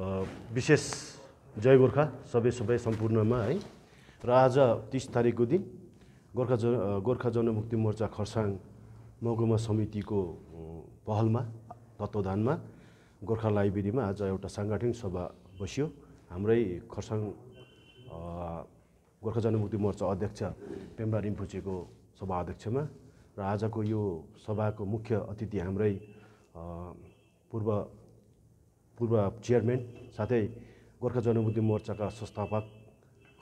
विशेष जय गोर्खा सबै सबै सम्पूर्णमा है र आज तिस तारिकको दिन गोर्खा जन गोर्खा जनमुक्ति मोर्चा खरसाङ महकुमा समितिको पहलमा तत्त्वधानमा गोर्खा लाइब्रेरीमा आज एउटा साङ्गठनिक सभा बस्यो हाम्रै खरसाङ गोर्खा जनमुक्ति मोर्चा अध्यक्ष पेम्बा रिम्पुचेको सभा अध्यक्षमा र आजको यो सभाको मुख्य अतिथि हाम्रै पूर्व पूर्व चेयरम्यान साथै गोर्खा जनमुक्ति मोर्चाका संस्थापक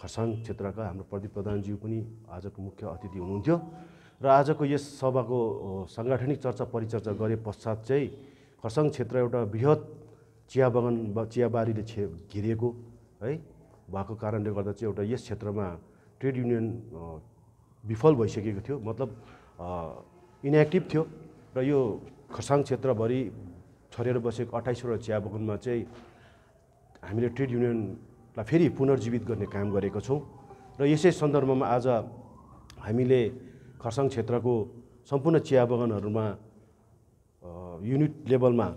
खरसाङ क्षेत्रका हाम्रो प्रदीप प्रधानज्यू पनि आजको मुख्य अतिथि हुनुहुन्थ्यो र आजको यस सभाको साङ्गठनिक चर्चा परिचर्चा गरे पश्चात चाहिँ खरसाङ क्षेत्र एउटा बृहत् चिया बगान चियाबारीले छे घेरिएको है भएको कारणले गर्दा चाहिँ एउटा यस क्षेत्रमा ट्रेड युनियन विफल भइसकेको थियो मतलब इनएक्टिभ थियो र यो खरसाङ क्षेत्रभरि छरेर बसेको अट्ठाइसवटा चिया बगानमा चाहिँ हामीले ट्रेड युनियनलाई फेरि पुनर्जीवित गर्ने काम गरेको छौँ र यसै सन्दर्भमा आज हामीले खरसाङ क्षेत्रको सम्पूर्ण चिया बगानहरूमा युनिट लेभलमा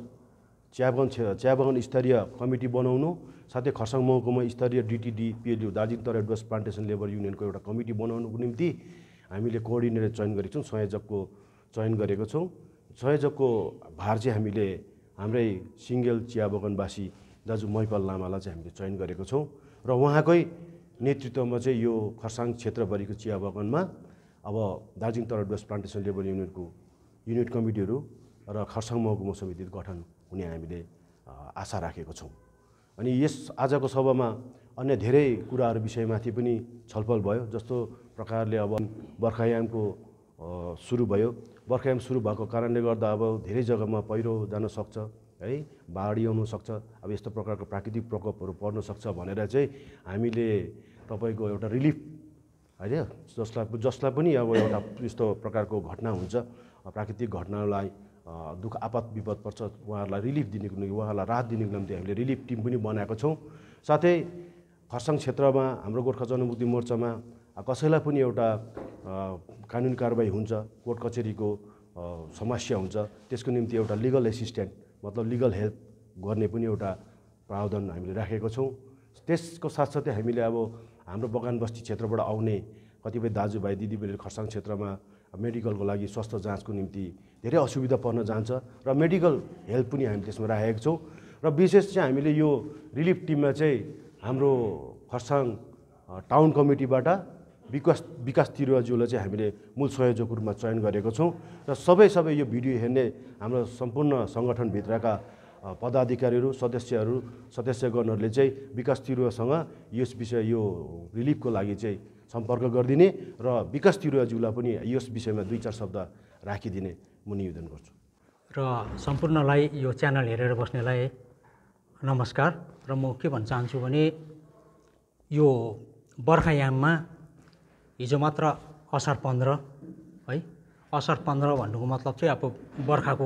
चिया बगान चिया बगान स्तरीय कमिटी बनाउनु साथै खरसाङ महकुमा स्तरीय डिटिडी पिएलयु दार्जिलिङ तर एडभर्स प्लान्टेसन लेबर युनियनको एउटा कमिटी बनाउनुको निम्ति हामीले कोअर्डिनेटर चयन गरेको छौँ संयोजकको चयन गरेको छौँ संयोजकको भार चाहिँ हामीले हाम्रै सिङ्गेल चिया बगानवासी दाजु महिपाल लामालाई चाहिँ हामीले चयन गरेको छौँ र उहाँकै नेतृत्वमा चाहिँ यो खरसाङ क्षेत्रभरिको चिया बगानमा अब दार्जिलिङ तर डुवर्स प्लान्टेसन लेबर युनिटको युनिट कमिटीहरू र खरसाङ महकुमा समिति गठन हुने हामीले आशा राखेको छौँ अनि यस आजको सभामा अन्य धेरै कुराहरू विषयमाथि पनि छलफल भयो जस्तो प्रकारले अब बर्खायामको सुरु भयो बर्खायाम सुरु भएको कारणले गर्दा अब धेरै जग्गामा पहिरो जान सक्छ है बाढी आउनसक्छ अब यस्तो प्रकारको प्राकृतिक प्रकोपहरू पर्न सक्छ भनेर चाहिँ हामीले तपाईँको एउटा रिलिफ होइन जसलाई जसलाई पनि अब एउटा यस्तो प्रकारको घटना हुन्छ प्राकृतिक घटनालाई दुःख आपत विपद पर्छ उहाँहरूलाई रिलिफ दिनुको निम्ति उहाँहरूलाई राहत दिनुको निम्ति हामीले रिलिफ टिम पनि बनाएको छौँ साथै खरसाङ क्षेत्रमा हाम्रो गोर्खा जनमुक्ति मोर्चामा कसैलाई पनि एउटा कानुन कारवाही हुन्छ कोर्ट कचेरीको समस्या हुन्छ त्यसको निम्ति एउटा लिगल एसिस्ट्यान्ट मतलब लिगल हेल्प गर्ने पनि एउटा प्रावधान हामीले राखेको छौँ त्यसको साथसाथै हामीले अब हाम्रो बगान बस्ती क्षेत्रबाट आउने कतिपय दाजुभाइ दिदीबहिनीहरू खरसाङ क्षेत्रमा मेडिकलको लागि स्वास्थ्य जाँचको निम्ति धेरै असुविधा पर्न जान्छ र मेडिकल हेल्प पनि हामी त्यसमा राखेको छौँ र विशेष चाहिँ हामीले यो रिलिफ टिममा चाहिँ हाम्रो खरसाङ टाउन कमिटीबाट विकास विकास तिरुवाज्यूलाई चाहिँ हामीले मूल संयोजकको रूपमा चयन गरेको छौँ र सबै सबै यो भिडियो हेर्ने हाम्रो सम्पूर्ण सङ्गठनभित्रका पदाधिकारीहरू सदस्यहरू सदस्यगणहरूले चाहिँ विकास तिरुवासँग यस विषय यो रिलिफको लागि चाहिँ सम्पर्क गरिदिने र विकास तिरुवाज्यूलाई पनि यस विषयमा दुई चार शब्द राखिदिने म निवेदन गर्छु र सम्पूर्णलाई यो च्यानल हेरेर बस्नेलाई नमस्कार र म के भन्न चाहन्छु भने यो बर्खायाममा हिजो मात्र असार पन्ध्र है असार पन्ध्र भन्नुको मतलब चाहिँ अब बर्खाको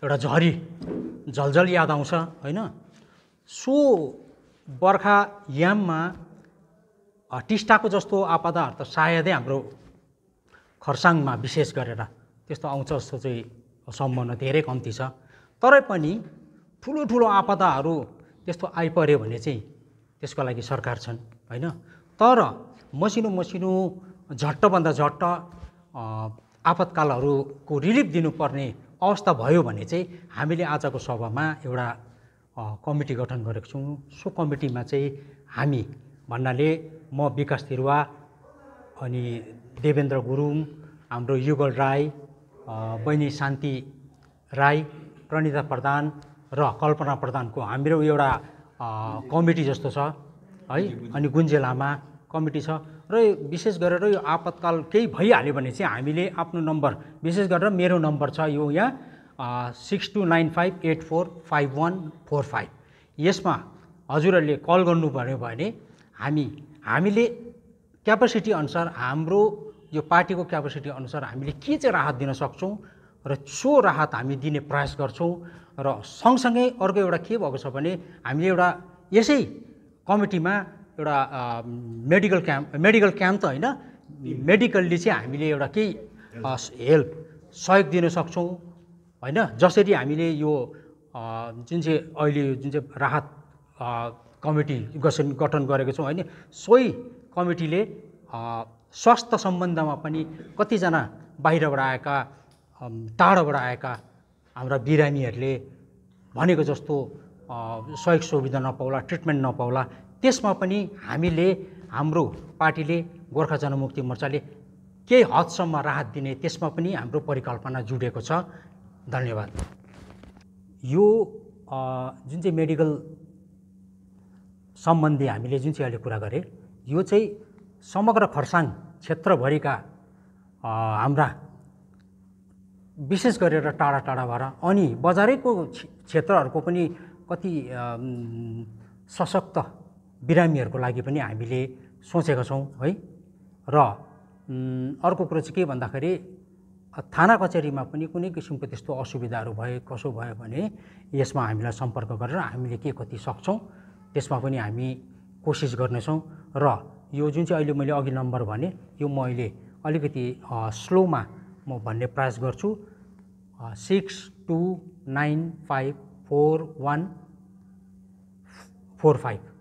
एउटा झरी झलझल याद आउँछ होइन सो बर्खायाममा टिस्टाको जस्तो आपदाहरू त सायदै हाम्रो खरसाङमा विशेष गरेर त्यस्तो आउँछ जस्तो चाहिँ सम्भावना धेरै कम्ती छ तरै पनि ठुलो ठुलो आपदाहरू त्यस्तो आइपऱ्यो भने चाहिँ त्यसको लागि सरकार छन् होइन तर मसिनो मसिनो झट्टभन्दा झट्ट आपतकालहरूको रिलिफ दिनुपर्ने अवस्था भयो भने चाहिँ हामीले आजको सभामा एउटा कमिटी गठन गरेको छौँ सो कमिटीमा चाहिँ हामी भन्नाले म विकास तिरुवा अनि देवेन्द्र गुरुङ हाम्रो युगल राई बहिनी शान्ति राई प्रणिता प्रधान र कल्पना प्रधानको हाम्रो एउटा कमिटी जस्तो छ है अनि गुन्जे कमिटी छ र विशेष गरेर यो आपतकाल केही भइहाल्यो भने चाहिँ हामीले आफ्नो नम्बर विशेष गरेर मेरो नम्बर छ यो यहाँ six two nine five eight four five one four five यसमा हजुरहरूले कल गर्नु पऱ्यो भने हामी हामीले क्यापेसिटी अनुसार हाम्रो यो पार्टीको क्यापेसिटी अनुसार हामीले के चाहिँ राहत दिन सक्छौँ र सो राहत हामी दिने प्रयास गर्छौँ र सँगसँगै अर्को एउटा के भएको छ भने हामीले एउटा यसै कमिटीमा एउटा मेडिकल क्याम्प मेडिकल क्याम्प त होइन मेडिकल्ली चाहिँ हामीले एउटा केही हेल्प सहयोग दिन सक्छौँ होइन जसरी हामीले यो जुन चाहिँ अहिले जुन चाहिँ राहत कमिटी गठन गठन गरेको छौँ होइन सोही कमिटीले स्वास्थ्य सम्बन्धमा पनि कतिजना बाहिरबाट आएका टाढोबाट आएका हाम्रा बिरामीहरूले भनेको जस्तो सहयोग सुविधा नपाउला ट्रिटमेन्ट नपाउला त्यसमा पनि हामीले हाम्रो पार्टीले गोर्खा जनमुक्ति मोर्चाले केही हदसम्म राहत दिने त्यसमा पनि हाम्रो परिकल्पना जुडेको छ धन्यवाद यो जुन चाहिँ मेडिकल सम्बन्धी हामीले जुन चाहिँ अहिले कुरा गरेँ यो चाहिँ समग्र खरसाङ क्षेत्रभरिका हाम्रा विशेष गरेर टाढा टाढा भएर अनि बजारैको क्षेत्रहरूको पनि कति सशक्त बिरामीहरूको लागि पनि हामीले सोचेका छौँ है र अर्को कुरो चाहिँ के भन्दाखेरि थाना कचेरीमा पनि कुनै किसिमको त्यस्तो असुविधाहरू भए कसो भयो भने यसमा हामीलाई सम्पर्क गरेर हामीले के कति सक्छौँ त्यसमा पनि हामी कोसिस गर्नेछौँ र यो जुन चाहिँ अहिले मैले अघि नम्बर भने यो म अहिले अलिकति स्लोमा म भन्ने प्रयास गर्छु six two nine five four one four five